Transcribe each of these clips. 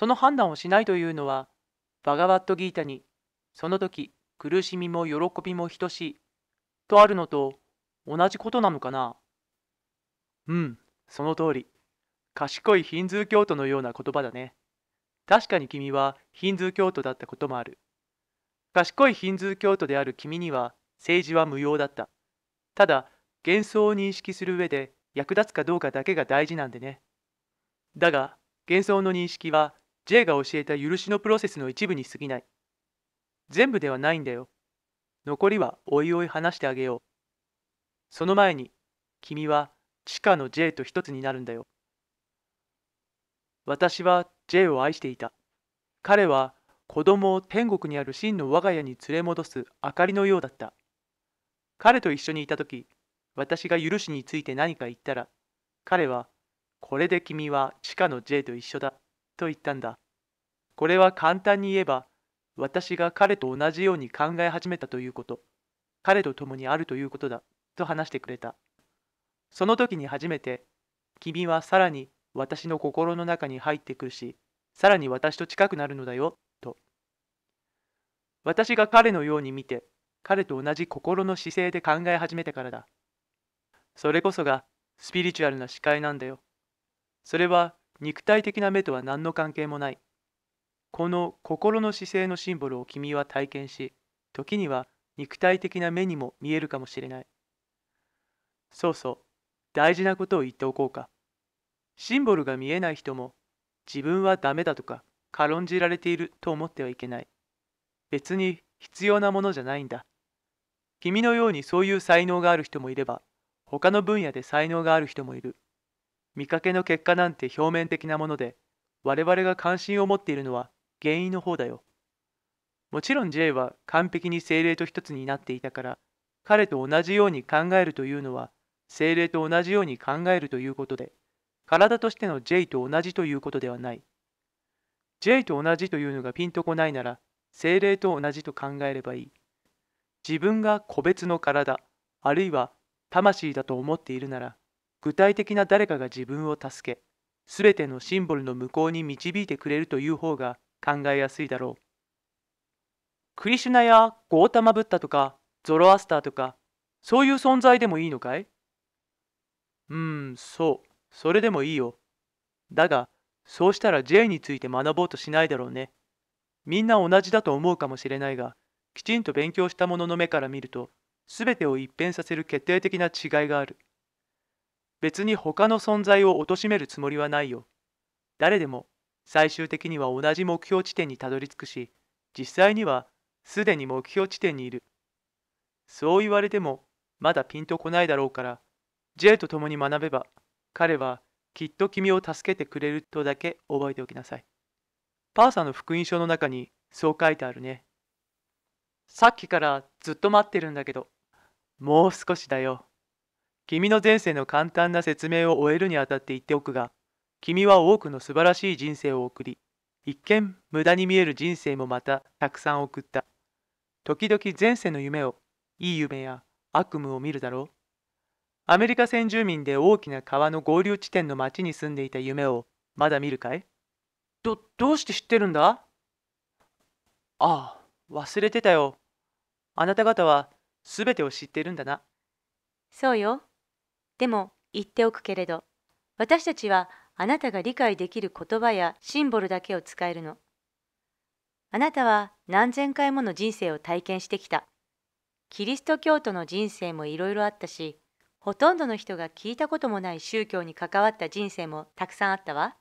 その判断をしないというのはバガワットギータにその時苦しみも喜びも等しいとあるのと同じことなのかなうんその通り賢いヒンズー教徒のような言葉だね確かに君はヒンズー教徒だったこともある賢いヒンズー教徒である君には政治は無用だったただ幻想を認識する上で役立つかどうかだけが大事なんでねだが幻想の認識は J が教えた許しのプロセスの一部に過ぎない。全部ではないんだよ。残りはおいおい話してあげよう。その前に、君は地下の J と一つになるんだよ。私は J を愛していた。彼は子供を天国にある真の我が家に連れ戻す明かりのようだった。彼と一緒にいた時、私が許しについて何か言ったら、彼は、これで君は地下の J と一緒だ。と言ったんだ。これは簡単に言えば、私が彼と同じように考え始めたということ、彼と共にあるということだ、と話してくれた。その時に初めて、君はさらに私の心の中に入ってくるし、さらに私と近くなるのだよ、と。私が彼のように見て、彼と同じ心の姿勢で考え始めてからだ。それこそがスピリチュアルな視界なんだよ。それは肉体的な目とは何の関係もない。この心の姿勢のシンボルを君は体験し、時には肉体的な目にも見えるかもしれない。そうそう、大事なことを言っておこうか。シンボルが見えない人も、自分はダメだとか、軽んじられていると思ってはいけない。別に必要なものじゃないんだ。君のようにそういう才能がある人もいれば、他の分野で才能がある人もいる。見かけの結果なんて表面的なもので、我々が関心を持っているのは原因の方だよ。もちろん J は完璧に精霊と一つになっていたから、彼と同じように考えるというのは、精霊と同じように考えるということで、体としての J と同じということではない。J と同じというのがピンとこないなら、精霊と同じと考えればいい。自分が個別の体、あるいは魂だと思っているなら、具体的な誰かが自分を助け、すべてのシンボルの向こうに導いてくれるという方が考えやすいだろう。クリシュナやゴータマブッダとかゾロアスターとかそういう存在でもいいのかいうん、そう。それでもいいよ。だが、そうしたら J について学ぼうとしないだろうね。みんな同じだと思うかもしれないが、きちんと勉強したものの目から見ると、全てを一変させる決定的な違いがある。別に他の存在を貶めるつもりはないよ。誰でも最終的には同じ目標地点にたどり着くし、実際にはすでに目標地点にいる。そう言われてもまだピンとこないだろうから、J と共に学べば彼はきっと君を助けてくれるとだけ覚えておきなさい。パーサの福音書の中にそう書いてあるね。さっきからずっと待ってるんだけど、もう少しだよ。君の前世の簡単な説明を終えるにあたって言っておくが、君は多くの素晴らしい人生を送り、一見無駄に見える人生もまたたくさん送った。時々前世の夢を、いい夢や悪夢を見るだろう。アメリカ先住民で大きな川の合流地点の町に住んでいた夢をまだ見るかいど、どうして知ってるんだああ、忘れてたよ。あなた方は全てを知ってるんだな。そうよ。でも言っておくけれど私たちはあなたが理解できる言葉やシンボルだけを使えるの。あなたは何千回もの人生を体験してきた。キリスト教徒の人生もいろいろあったし、ほとんどの人が聞いたこともない宗教に関わった人生もたくさんあったわ。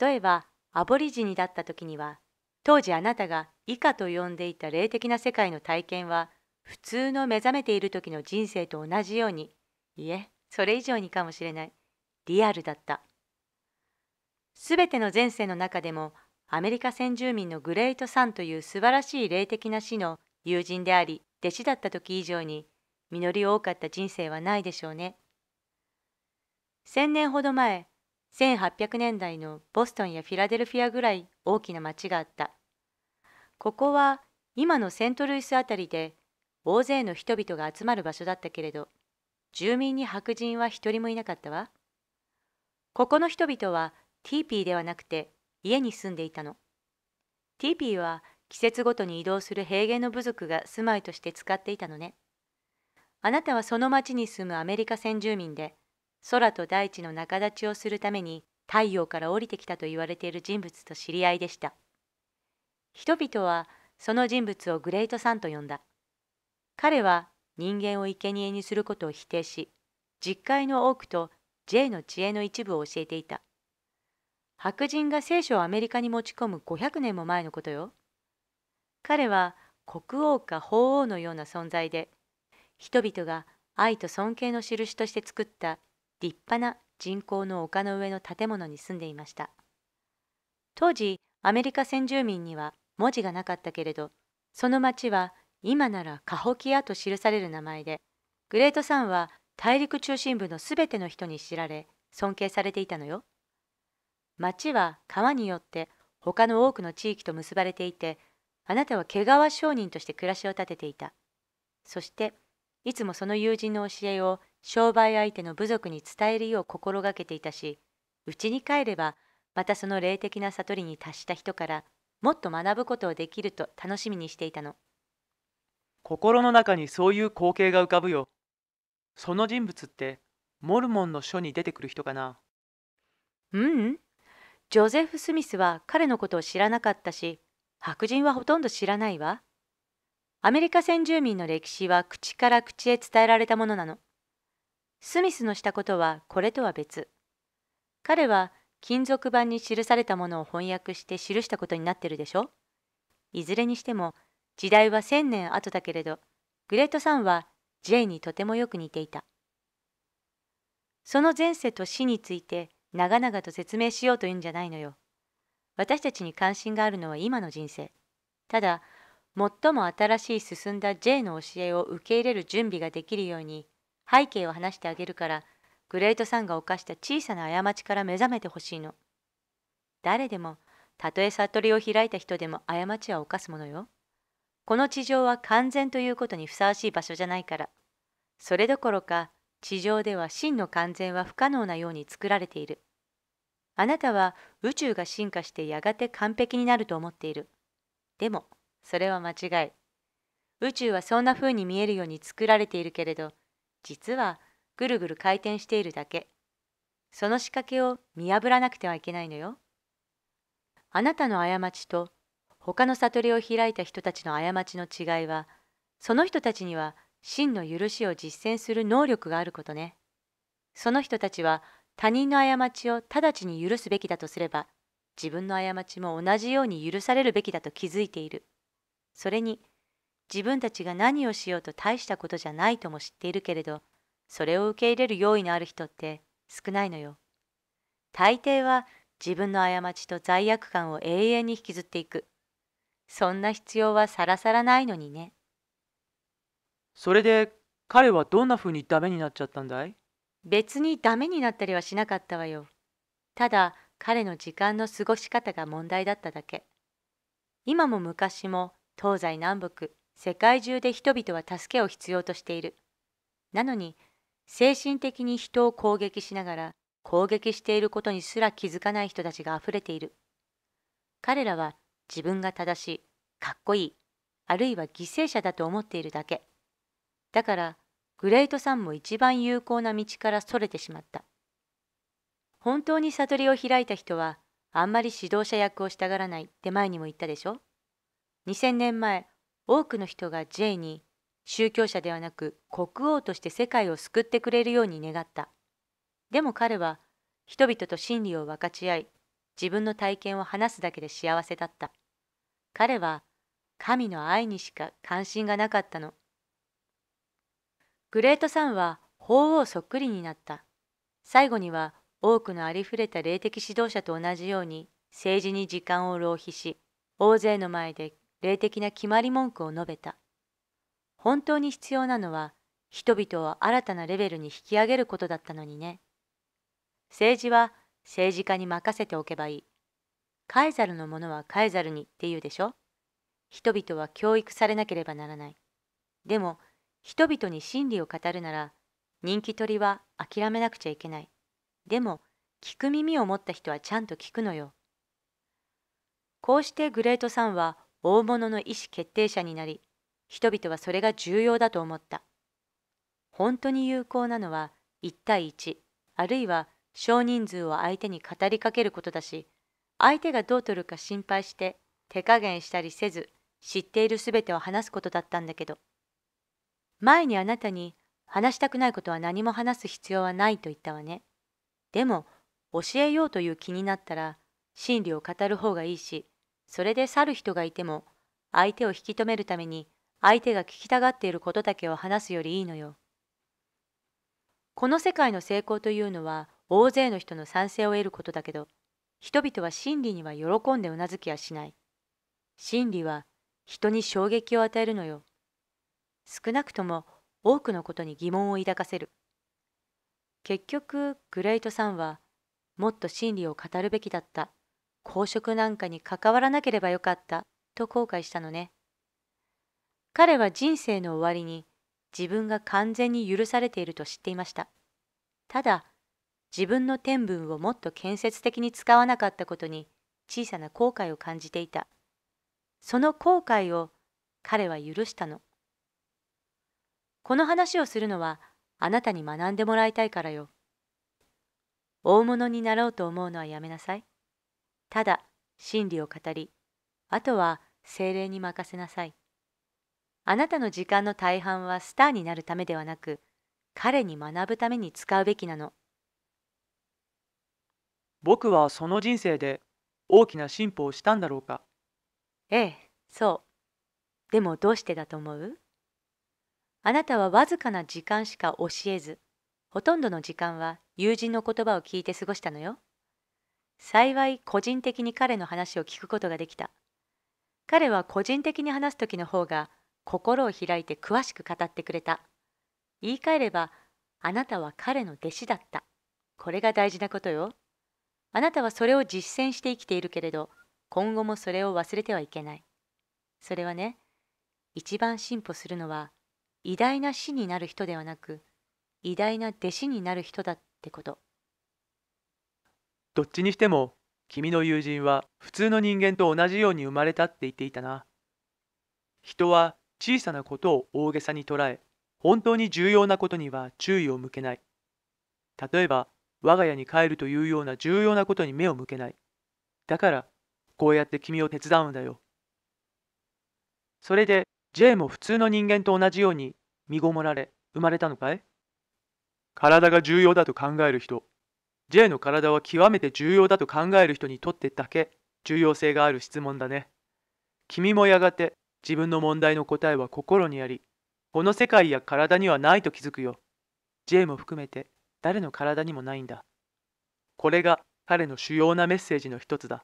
例えば、アボリジニだった時には、当時あなたが以下と呼んでいた霊的な世界の体験は、普通の目覚めている時の人生と同じようにいえそれ以上にかもしれないリアルだったすべての前世の中でもアメリカ先住民のグレート・サンという素晴らしい霊的な死の友人であり弟子だった時以上に実り多かった人生はないでしょうね1,000年ほど前1800年代のボストンやフィラデルフィアぐらい大きな町があったここは今のセントルイスあたりで大勢の人々が集まる場所だったけれど住民に白人は一人もいなかったわ。ここの人々はティーピーではなくて家に住んでいたの。ティーピーは季節ごとに移動する平原の部族が住まいとして使っていたのね。あなたはその町に住むアメリカ先住民で、空と大地の仲立ちをするために太陽から降りてきたと言われている人物と知り合いでした。人々はその人物をグレートさんと呼んだ。彼は人間を生贄にすることを否定し実会の多くと J の知恵の一部を教えていた白人が聖書をアメリカに持ち込む500年も前のことよ彼は国王か法王のような存在で人々が愛と尊敬の印として作った立派な人工の丘の上の建物に住んでいました当時アメリカ先住民には文字がなかったけれどその町は今ならカホキアと記される名前でグレートサンは大陸中心部のすべての人に知られ尊敬されていたのよ町は川によって他の多くの地域と結ばれていてあなたは毛皮商人として暮らしを立てていたそしていつもその友人の教えを商売相手の部族に伝えるよう心がけていたし家に帰ればまたその霊的な悟りに達した人からもっと学ぶことをできると楽しみにしていたの心の中にそういう光景が浮かぶよ。その人物ってモルモンの書に出てくる人かなううん。ジョゼフ・スミスは彼のことを知らなかったし、白人はほとんど知らないわ。アメリカ先住民の歴史は口から口へ伝えられたものなの。スミスのしたことはこれとは別。彼は金属板に記されたものを翻訳して記したことになってるでしょいずれにしても時代は千年後だけれど、グレートさんはジェイにとてもよく似ていた。その前世と死について長々と説明しようというんじゃないのよ。私たちに関心があるのは今の人生。ただ、最も新しい進んだ J の教えを受け入れる準備ができるように背景を話してあげるからグレートさんが犯した小さな過ちから目覚めてほしいの誰でもたとえ悟りを開いた人でも過ちは犯すものよこの地上は完全ということにふさわしい場所じゃないからそれどころか地上では真の完全は不可能なように作られているあなたは宇宙が進化してやがて完璧になると思っているでもそれは間違い宇宙はそんな風に見えるように作られているけれど実はぐるぐる回転しているだけその仕掛けを見破らなくてはいけないのよあなたの過ちと他の悟りを開いた人たちの過ちの違いはその人たちには真の許しを実践する能力があることねその人たちは他人の過ちを直ちに許すべきだとすれば自分の過ちも同じように許されるべきだと気づいているそれに自分たちが何をしようと大したことじゃないとも知っているけれどそれを受け入れる用意のある人って少ないのよ大抵は自分の過ちと罪悪感を永遠に引きずっていくそんな必要はさらさらないのにねそれで彼はどんな風にダメになっちゃったんだい別にダメになったりはしなかったわよただ彼の時間の過ごし方が問題だっただけ今も昔も東西南北世界中で人々は助けを必要としているなのに精神的に人を攻撃しながら攻撃していることにすら気づかない人たちがあふれている彼らは自分が正しいかっこいいあるいは犠牲者だと思っているだけだからグレートさんも一番有効な道からそれてしまった本当に悟りを開いた人はあんまり指導者役をしたがらないって前にも言ったでしょ2000年前多くの人が J に宗教者ではなく国王として世界を救ってくれるように願ったでも彼は人々と真理を分かち合い自分の体験を話すだけで幸せだった彼は神の愛にしか関心がなかったのグレートさんは法王そっくりになった最後には多くのありふれた霊的指導者と同じように政治に時間を浪費し大勢の前で霊的な決まり文句を述べた本当に必要なのは人々を新たなレベルに引き上げることだったのにね政治は政治家に任せておけばいい。カエザルのものはカエザルにって言うでしょ人々は教育されなければならない。でも、人々に真理を語るなら、人気取りは諦めなくちゃいけない。でも、聞く耳を持った人はちゃんと聞くのよ。こうしてグレートさんは大物の意思決定者になり、人々はそれが重要だと思った。本当に有効なのは1対1、あるいは少人数を相手に語りかけることだし相手がどう取るか心配して手加減したりせず知っている全てを話すことだったんだけど前にあなたに話したくないことは何も話す必要はないと言ったわねでも教えようという気になったら真理を語る方がいいしそれで去る人がいても相手を引き止めるために相手が聞きたがっていることだけを話すよりいいのよこの世界の成功というのは大勢の人の賛成を得ることだけど人々は真理には喜んでうなずきはしない真理は人に衝撃を与えるのよ少なくとも多くのことに疑問を抱かせる結局グレイトさんはもっと真理を語るべきだった公職なんかに関わらなければよかったと後悔したのね彼は人生の終わりに自分が完全に許されていると知っていましたただ自分の天文をもっと建設的に使わなかったことに小さな後悔を感じていた。その後悔を彼は許したの。この話をするのはあなたに学んでもらいたいからよ。大物になろうと思うのはやめなさい。ただ真理を語り、あとは精霊に任せなさい。あなたの時間の大半はスターになるためではなく、彼に学ぶために使うべきなの。僕はその人生で大きな進歩をしたんだろうかええそうでもどうしてだと思うあなたはわずかな時間しか教えずほとんどの時間は友人の言葉を聞いて過ごしたのよ幸い個人的に彼の話を聞くことができた彼は個人的に話す時の方が心を開いて詳しく語ってくれた言い換えればあなたは彼の弟子だったこれが大事なことよあなたはそれを実践して生きているけれど今後もそれを忘れてはいけないそれはね一番進歩するのは偉大な死になる人ではなく偉大な弟子になる人だってことどっちにしても君の友人は普通の人間と同じように生まれたって言っていたな人は小さなことを大げさに捉え本当に重要なことには注意を向けない例えば我が家に帰るというような重要なことに目を向けない。だから、こうやって君を手伝うんだよ。それで、J も普通の人間と同じように、身ごもられ、生まれたのかい体が重要だと考える人、J の体は極めて重要だと考える人にとってだけ重要性がある質問だね。君もやがて自分の問題の答えは心にあり、この世界や体にはないと気づくよ。J も含めて誰の体にもないんだ。これが彼の主要なメッセージの一つだ。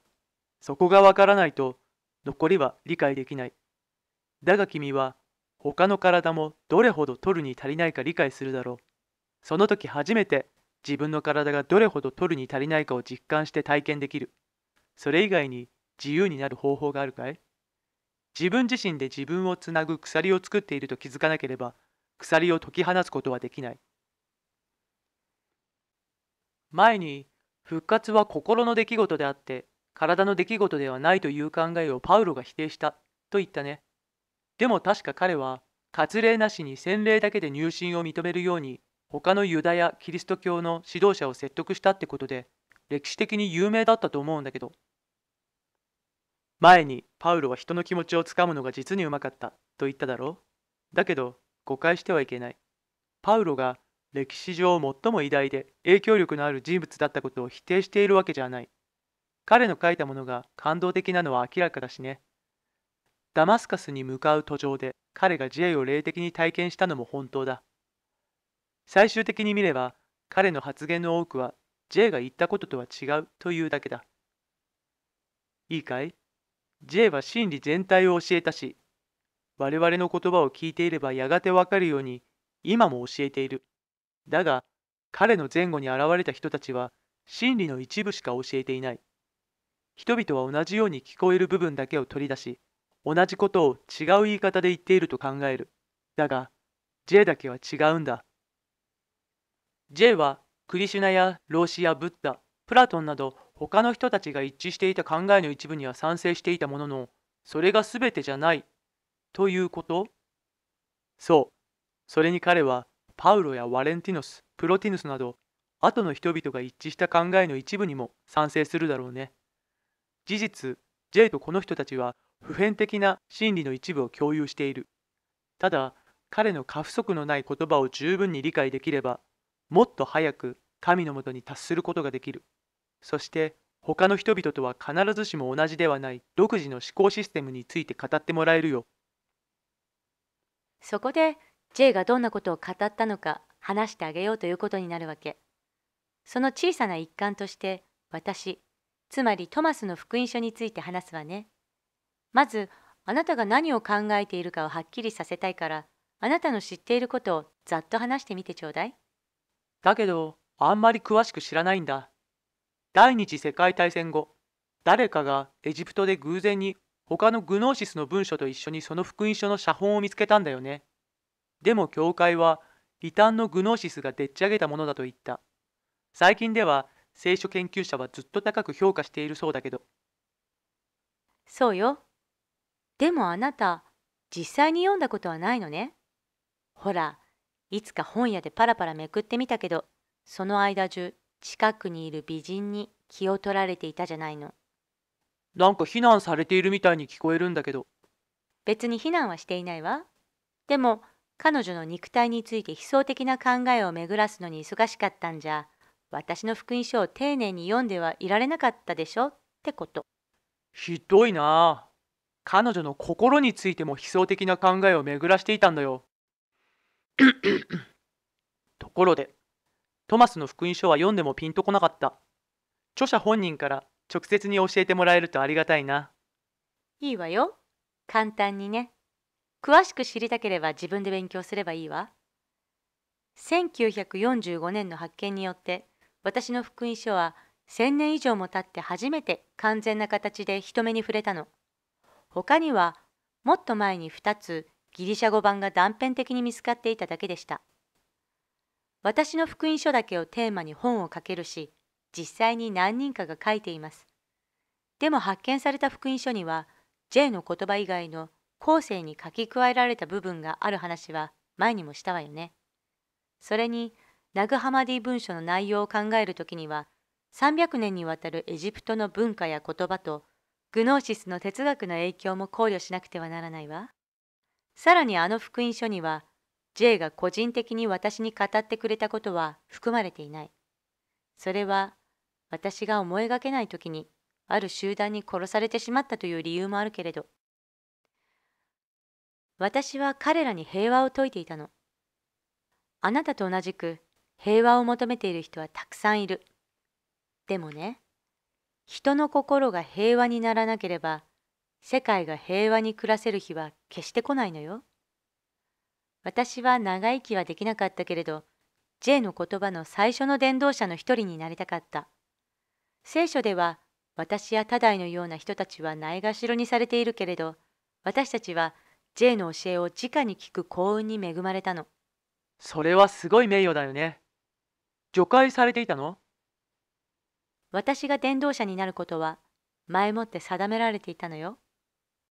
そこがわからないと、残りは理解できない。だが君は、他の体もどれほど取るに足りないか理解するだろう。その時初めて自分の体がどれほど取るに足りないかを実感して体験できる。それ以外に自由になる方法があるかい自分自身で自分をつなぐ鎖を作っていると気づかなければ、鎖を解き放つことはできない。前に復活は心の出来事であって体の出来事ではないという考えをパウロが否定したと言ったね。でも確か彼は割礼なしに洗礼だけで入信を認めるように他のユダヤキリスト教の指導者を説得したってことで歴史的に有名だったと思うんだけど前にパウロは人の気持ちをつかむのが実にうまかったと言っただろうだけど誤解してはいけないパウロが歴史上最も偉大で影響力のある人物だったことを否定しているわけじゃない。彼の書いたものが感動的なのは明らかだしね。ダマスカスに向かう途上で彼が J を霊的に体験したのも本当だ。最終的に見れば彼の発言の多くは J が言ったこととは違うというだけだ。いいかい ?J は真理全体を教えたし、我々の言葉を聞いていればやがてわかるように今も教えている。だが、彼の前後に現れた人たちは、真理の一部しか教えていない。人々は同じように聞こえる部分だけを取り出し、同じことを違う言い方で言っていると考える。だが、J だけは違うんだ。J は、クリシュナや老子やブッダ、プラトンなど他の人たちが一致していた考えの一部には賛成していたものの、それが全てじゃない、ということそう。それに彼は、パウロやワレンティノスプロティヌスなど後の人々が一致した考えの一部にも賛成するだろうね事実 J とこの人たちは普遍的な真理の一部を共有しているただ彼の過不足のない言葉を十分に理解できればもっと早く神のもとに達することができるそして他の人々とは必ずしも同じではない独自の思考システムについて語ってもらえるよそこで J がどんなことを語ったのか話してあげようということになるわけその小さな一環として私つまりトマスの福音書について話すわねまずあなたが何を考えているかをはっきりさせたいからあなたの知っていることをざっと話してみてちょうだいだけどあんまり詳しく知らないんだ第二次世界大戦後誰かがエジプトで偶然に他のグノーシスの文書と一緒にその福音書の写本を見つけたんだよねでも教会は異端のグノーシスがでっち上げたものだと言った。最近では聖書研究者はずっと高く評価しているそうだけど。そうよ。でもあなた、実際に読んだことはないのね。ほら、いつか本屋でパラパラめくってみたけど、その間中、近くにいる美人に気を取られていたじゃないの。なんか非難されているみたいに聞こえるんだけど。別に非難はしていないわ。でも、彼女の肉体について悲壮的な考えを巡らすのに忙しかったんじゃ私の福音書を丁寧に読んではいられなかったでしょってことひどいな彼女の心についても悲壮的な考えを巡らしていたんだよ ところでトマスの福音書は読んでもピンとこなかった著者本人から直接に教えてもらえるとありがたいな。いいわよ。簡単にね。詳しく知りたければ自分で勉強すればいいわ。1945年の発見によって私の福音書は1000年以上も経って初めて完全な形で人目に触れたの。他にはもっと前に2つギリシャ語版が断片的に見つかっていただけでした。私の福音書だけをテーマに本を書けるし、実際に何人かが書いています。でも発見された福音書には、J の言葉以外の後世に書き加えられた部分がある話は前にもしたわよね。それにナグハマディ文書の内容を考える時には300年にわたるエジプトの文化や言葉とグノーシスの哲学の影響も考慮しなくてはならないわ。さらにあの福音書には J が個人的に私に語ってくれたことは含まれていない。それは私が思いがけない時にある集団に殺されてしまったという理由もあるけれど私は彼らに平和を説いていたの。あなたと同じく平和を求めている人はたくさんいる。でもね、人の心が平和にならなければ、世界が平和に暮らせる日は決して来ないのよ。私は長生きはできなかったけれど、J の言葉の最初の伝道者の一人になりたかった。聖書では、私やタダイのような人たちはないがしろにされているけれど、私たちは J の教えを直に聞く幸運に恵まれたのそれはすごい名誉だよね除外されていたの私が伝道者になることは前もって定められていたのよ